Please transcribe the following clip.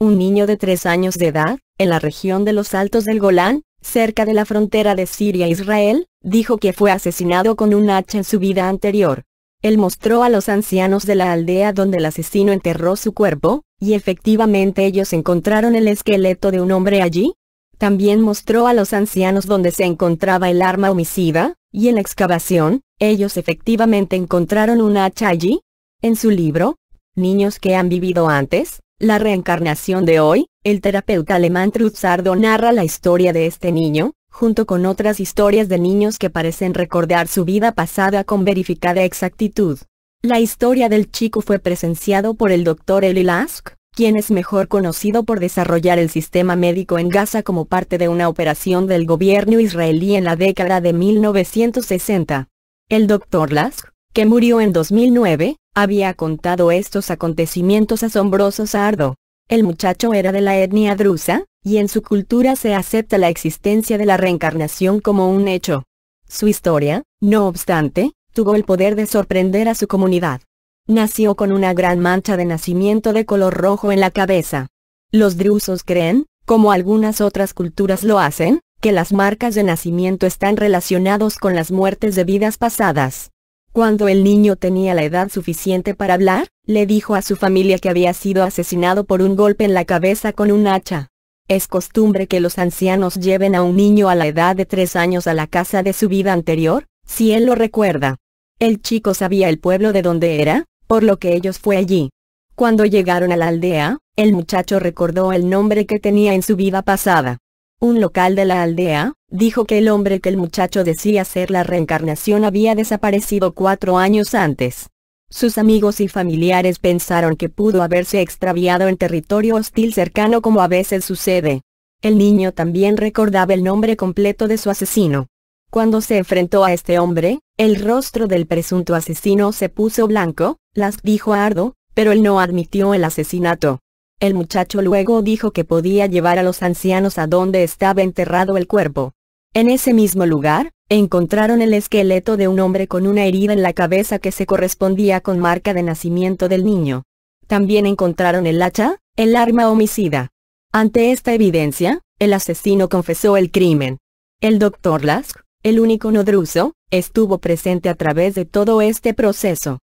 un niño de tres años de edad, en la región de los Altos del Golán, cerca de la frontera de Siria-Israel, e dijo que fue asesinado con un hacha en su vida anterior. Él mostró a los ancianos de la aldea donde el asesino enterró su cuerpo, y efectivamente ellos encontraron el esqueleto de un hombre allí. También mostró a los ancianos donde se encontraba el arma homicida, y en la excavación, ellos efectivamente encontraron un hacha allí. En su libro, Niños que han vivido antes, la reencarnación de hoy, el terapeuta alemán Trutzardo narra la historia de este niño, junto con otras historias de niños que parecen recordar su vida pasada con verificada exactitud. La historia del chico fue presenciado por el doctor Eli Lask, quien es mejor conocido por desarrollar el sistema médico en Gaza como parte de una operación del gobierno israelí en la década de 1960. El doctor Lask, que murió en 2009, había contado estos acontecimientos asombrosos a Ardo. El muchacho era de la etnia drusa, y en su cultura se acepta la existencia de la reencarnación como un hecho. Su historia, no obstante, tuvo el poder de sorprender a su comunidad. Nació con una gran mancha de nacimiento de color rojo en la cabeza. Los drusos creen, como algunas otras culturas lo hacen, que las marcas de nacimiento están relacionados con las muertes de vidas pasadas. Cuando el niño tenía la edad suficiente para hablar, le dijo a su familia que había sido asesinado por un golpe en la cabeza con un hacha. Es costumbre que los ancianos lleven a un niño a la edad de tres años a la casa de su vida anterior, si él lo recuerda. El chico sabía el pueblo de donde era, por lo que ellos fue allí. Cuando llegaron a la aldea, el muchacho recordó el nombre que tenía en su vida pasada. Un local de la aldea, dijo que el hombre que el muchacho decía ser la reencarnación había desaparecido cuatro años antes. Sus amigos y familiares pensaron que pudo haberse extraviado en territorio hostil cercano como a veces sucede. El niño también recordaba el nombre completo de su asesino. Cuando se enfrentó a este hombre, el rostro del presunto asesino se puso blanco, las dijo Ardo, pero él no admitió el asesinato. El muchacho luego dijo que podía llevar a los ancianos a donde estaba enterrado el cuerpo. En ese mismo lugar, encontraron el esqueleto de un hombre con una herida en la cabeza que se correspondía con marca de nacimiento del niño. También encontraron el hacha, el arma homicida. Ante esta evidencia, el asesino confesó el crimen. El doctor Lask, el único nodruso, estuvo presente a través de todo este proceso.